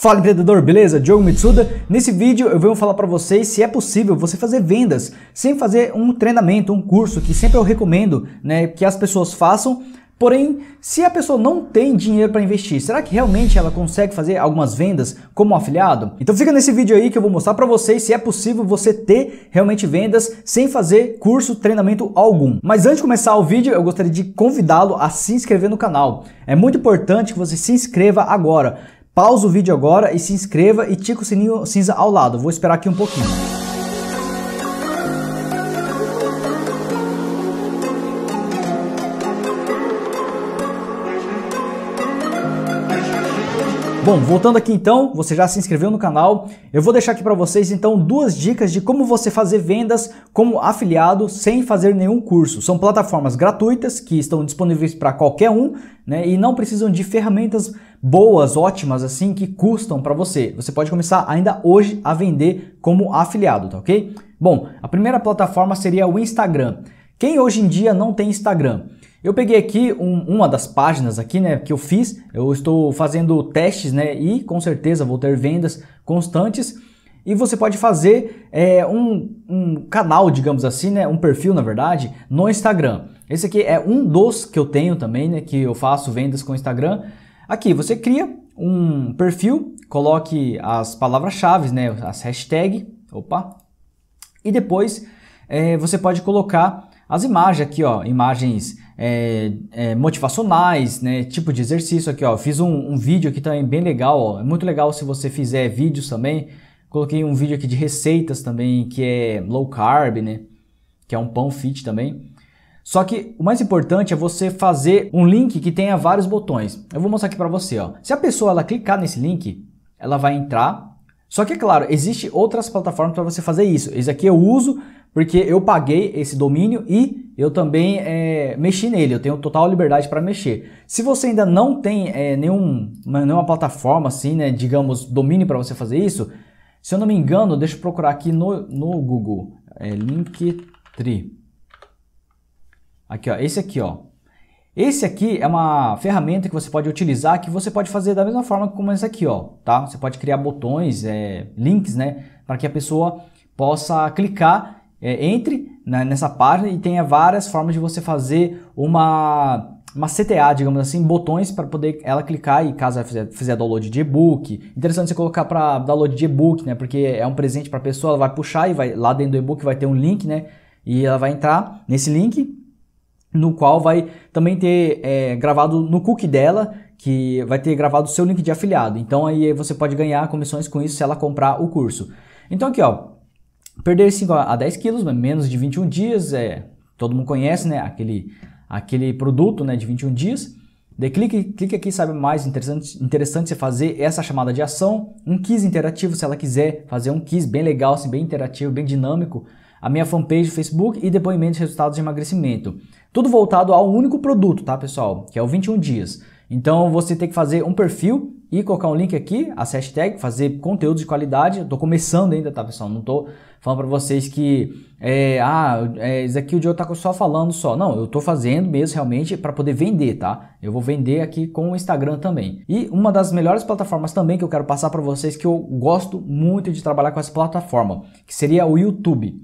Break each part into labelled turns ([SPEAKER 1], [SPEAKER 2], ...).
[SPEAKER 1] Fala empreendedor, beleza? Diogo Mitsuda. Nesse vídeo eu venho falar para vocês se é possível você fazer vendas sem fazer um treinamento, um curso que sempre eu recomendo, né, que as pessoas façam. Porém, se a pessoa não tem dinheiro para investir, será que realmente ela consegue fazer algumas vendas como afiliado? Então fica nesse vídeo aí que eu vou mostrar para vocês se é possível você ter realmente vendas sem fazer curso, treinamento algum. Mas antes de começar o vídeo, eu gostaria de convidá-lo a se inscrever no canal. É muito importante que você se inscreva agora. Pausa o vídeo agora e se inscreva e tica o sininho cinza ao lado. Vou esperar aqui um pouquinho. Bom, voltando aqui então, você já se inscreveu no canal? Eu vou deixar aqui para vocês então duas dicas de como você fazer vendas como afiliado sem fazer nenhum curso. São plataformas gratuitas que estão disponíveis para qualquer um, né? E não precisam de ferramentas boas, ótimas assim que custam para você. Você pode começar ainda hoje a vender como afiliado, tá OK? Bom, a primeira plataforma seria o Instagram. Quem hoje em dia não tem Instagram? Eu peguei aqui um, uma das páginas aqui, né, que eu fiz. Eu estou fazendo testes, né, e com certeza vou ter vendas constantes. E você pode fazer é, um, um, canal, digamos assim, né, um perfil, na verdade, no Instagram. Esse aqui é um dos que eu tenho também, né, que eu faço vendas com Instagram. Aqui você cria um perfil, coloque as palavras-chave, né, as hashtags, opa, e depois é, você pode colocar as imagens aqui, ó, imagens é, é, motivacionais, né, tipo de exercício aqui, ó. Fiz um, um, vídeo aqui também bem legal, ó. É muito legal se você fizer vídeos também. Coloquei um vídeo aqui de receitas também, que é low carb, né, que é um pão fit também. Só que o mais importante é você fazer um link que tenha vários botões. Eu vou mostrar aqui para você, ó. Se a pessoa ela clicar nesse link, ela vai entrar só que, é claro, existe outras plataformas para você fazer isso. Esse aqui eu uso porque eu paguei esse domínio e eu também é, mexi nele, eu tenho total liberdade para mexer. Se você ainda não tem é, nenhum, né, nenhuma plataforma assim, né, digamos, domínio para você fazer isso, se eu não me engano, deixa eu procurar aqui no, no Google, é Linktree. Aqui, ó, esse aqui, ó, esse aqui é uma ferramenta que você pode utilizar que você pode fazer da mesma forma como esse aqui, ó, tá? Você pode criar botões, é, links, né, para que a pessoa possa clicar, é, entre nessa página e tenha várias formas de você fazer uma uma CTA, digamos assim, botões para poder ela clicar e caso ela fizer, fizer download de e-book. Interessante você colocar para download de e-book, né? Porque é um presente para a pessoa, ela vai puxar e vai lá dentro do e-book vai ter um link, né? E ela vai entrar nesse link no qual vai também ter é, gravado no cookie dela, que vai ter gravado o seu link de afiliado. Então aí você pode ganhar comissões com isso se ela comprar o curso. Então aqui ó, perder 5 a 10 quilos, menos de 21 dias, é, todo mundo conhece né, aquele, aquele produto né, de 21 dias. clique, clique aqui, sabe é mais interessante, interessante você fazer essa chamada de ação, um quiz interativo se ela quiser fazer um quiz bem legal, assim, bem interativo, bem dinâmico a minha fanpage do Facebook e depoimentos de resultados de emagrecimento. Tudo voltado ao único produto, tá, pessoal? Que é o 21 dias. Então você tem que fazer um perfil e colocar um link aqui, a hashtag, fazer conteúdo de qualidade. Eu tô começando ainda, tá, pessoal? Não tô falando para vocês que é, ah, é, isso aqui o Diogo tá só falando só. Não, eu tô fazendo mesmo realmente para poder vender, tá? Eu vou vender aqui com o Instagram também. E uma das melhores plataformas também que eu quero passar para vocês que eu gosto muito de trabalhar com essa plataforma, que seria o YouTube.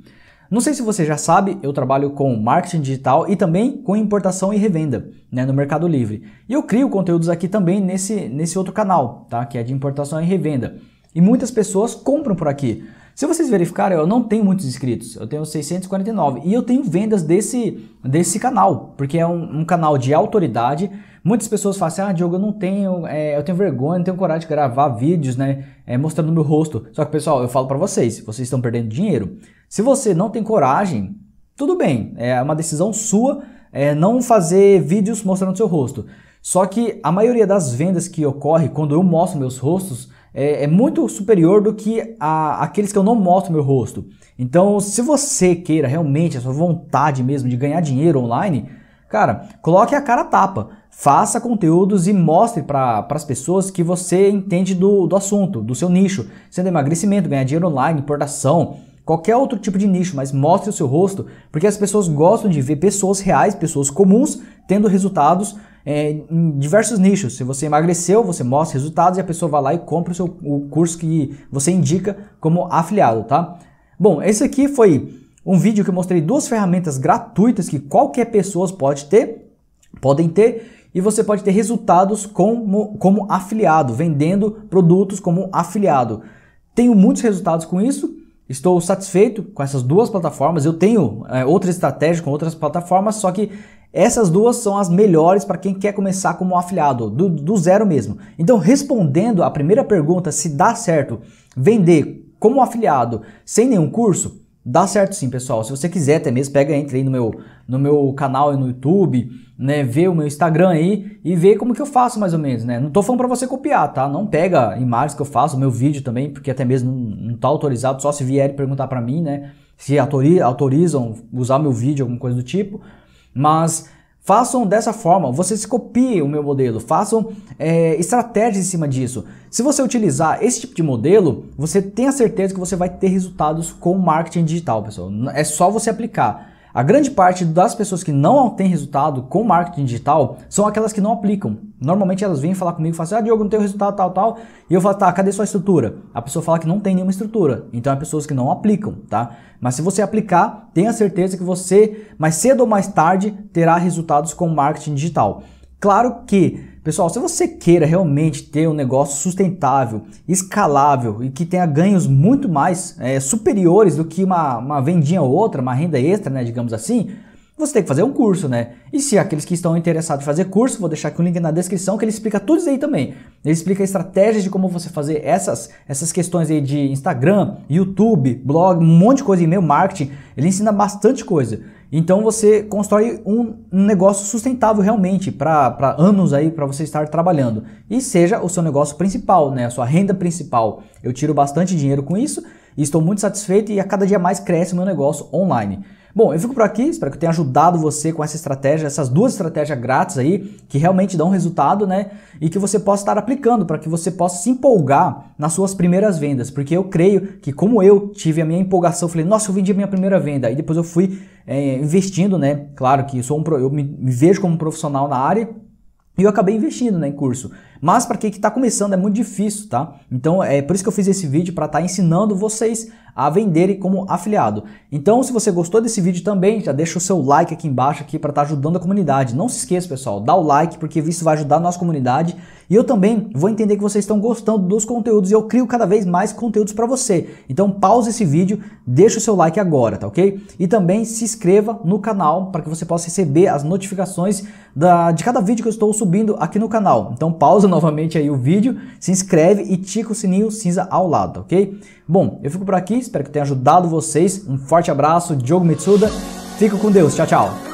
[SPEAKER 1] Não sei se você já sabe, eu trabalho com marketing digital e também com importação e revenda né, no Mercado Livre. E eu crio conteúdos aqui também nesse, nesse outro canal, tá? que é de importação e revenda. E muitas pessoas compram por aqui. Se vocês verificarem, eu não tenho muitos inscritos, eu tenho 649 e eu tenho vendas desse, desse canal, porque é um, um canal de autoridade. Muitas pessoas falam assim, ah Diogo, eu não tenho, é, eu tenho vergonha, não tenho coragem de gravar vídeos, né, é, mostrando meu rosto. Só que pessoal, eu falo para vocês, vocês estão perdendo dinheiro. Se você não tem coragem, tudo bem, é uma decisão sua é, não fazer vídeos mostrando seu rosto. Só que a maioria das vendas que ocorre quando eu mostro meus rostos, é, é muito superior do que a, aqueles que eu não mostro meu rosto. Então, se você queira realmente a sua vontade mesmo de ganhar dinheiro online, cara, coloque a cara tapa, faça conteúdos e mostre para as pessoas que você entende do, do assunto, do seu nicho, sendo emagrecimento, ganhar dinheiro online, importação, qualquer outro tipo de nicho, mas mostre o seu rosto, porque as pessoas gostam de ver pessoas reais, pessoas comuns, tendo resultados é, em diversos nichos. Se você emagreceu, você mostra resultados e a pessoa vai lá e compra o, seu, o curso que você indica como afiliado, tá? Bom, esse aqui foi um vídeo que eu mostrei duas ferramentas gratuitas que qualquer pessoa pode ter, podem ter, e você pode ter resultados como, como afiliado, vendendo produtos como afiliado. Tenho muitos resultados com isso. Estou satisfeito com essas duas plataformas. Eu tenho é, outras estratégias com outras plataformas, só que essas duas são as melhores para quem quer começar como afiliado, do, do zero mesmo. Então, respondendo a primeira pergunta, se dá certo vender como afiliado sem nenhum curso, Dá certo sim, pessoal. Se você quiser até mesmo, pega, entra aí no meu, no meu canal e no YouTube, né? Vê o meu Instagram aí e vê como que eu faço mais ou menos, né? Não tô falando para você copiar, tá? Não pega imagens que eu faço, meu vídeo também, porque até mesmo não, não tá autorizado, só se vier perguntar para mim, né? Se autorizam usar meu vídeo, alguma coisa do tipo. Mas façam dessa forma, vocês copiem o meu modelo, façam é, estratégias em cima disso. Se você utilizar esse tipo de modelo, você tem a certeza que você vai ter resultados com marketing digital, pessoal. É só você aplicar. A grande parte das pessoas que não têm resultado com marketing digital são aquelas que não aplicam. Normalmente elas vêm falar comigo e falam assim, ah, Diogo, não tenho resultado, tal, tal. E eu falo, tá, cadê sua estrutura? A pessoa fala que não tem nenhuma estrutura. Então é pessoas que não aplicam, tá? Mas se você aplicar, tenha certeza que você, mais cedo ou mais tarde, terá resultados com marketing digital. Claro que Pessoal, se você queira realmente ter um negócio sustentável, escalável e que tenha ganhos muito mais é, superiores do que uma, uma vendinha ou outra, uma renda extra, né, digamos assim, você tem que fazer um curso, né? E se aqueles que estão interessados em fazer curso, vou deixar aqui o um link na descrição que ele explica tudo isso aí também. Ele explica estratégias de como você fazer essas, essas questões aí de Instagram, YouTube, blog, um monte de coisa, e-mail marketing. Ele ensina bastante coisa. Então você constrói um negócio sustentável realmente para anos aí para você estar trabalhando. E seja o seu negócio principal, né? A sua renda principal. Eu tiro bastante dinheiro com isso e estou muito satisfeito e a cada dia mais cresce o meu negócio online. Bom, eu fico por aqui, espero que eu tenha ajudado você com essa estratégia, essas duas estratégias grátis aí, que realmente dão resultado, né? E que você possa estar aplicando para que você possa se empolgar nas suas primeiras vendas, porque eu creio que como eu tive a minha empolgação, falei, nossa, eu vendi a minha primeira venda, e depois eu fui é, investindo, né? Claro que sou um, eu me, me vejo como um profissional na área, e eu acabei investindo né, em curso. Mas para quem está começando é muito difícil, tá? Então é por isso que eu fiz esse vídeo para estar tá ensinando vocês a venderem como afiliado. Então, se você gostou desse vídeo também, já deixa o seu like aqui embaixo aqui para estar tá ajudando a comunidade. Não se esqueça, pessoal, dá o like porque isso vai ajudar a nossa comunidade e eu também vou entender que vocês estão gostando dos conteúdos e eu crio cada vez mais conteúdos para você. Então, pause esse vídeo, deixa o seu like agora, tá OK? E também se inscreva no canal para que você possa receber as notificações da, de cada vídeo que eu estou subindo aqui no canal. Então, pausa novamente aí o vídeo, se inscreve e tica o sininho cinza ao lado, tá OK? Bom, eu fico por aqui, espero que tenha ajudado vocês. Um forte abraço, Diogo Mitsuda. Fica com Deus, tchau, tchau.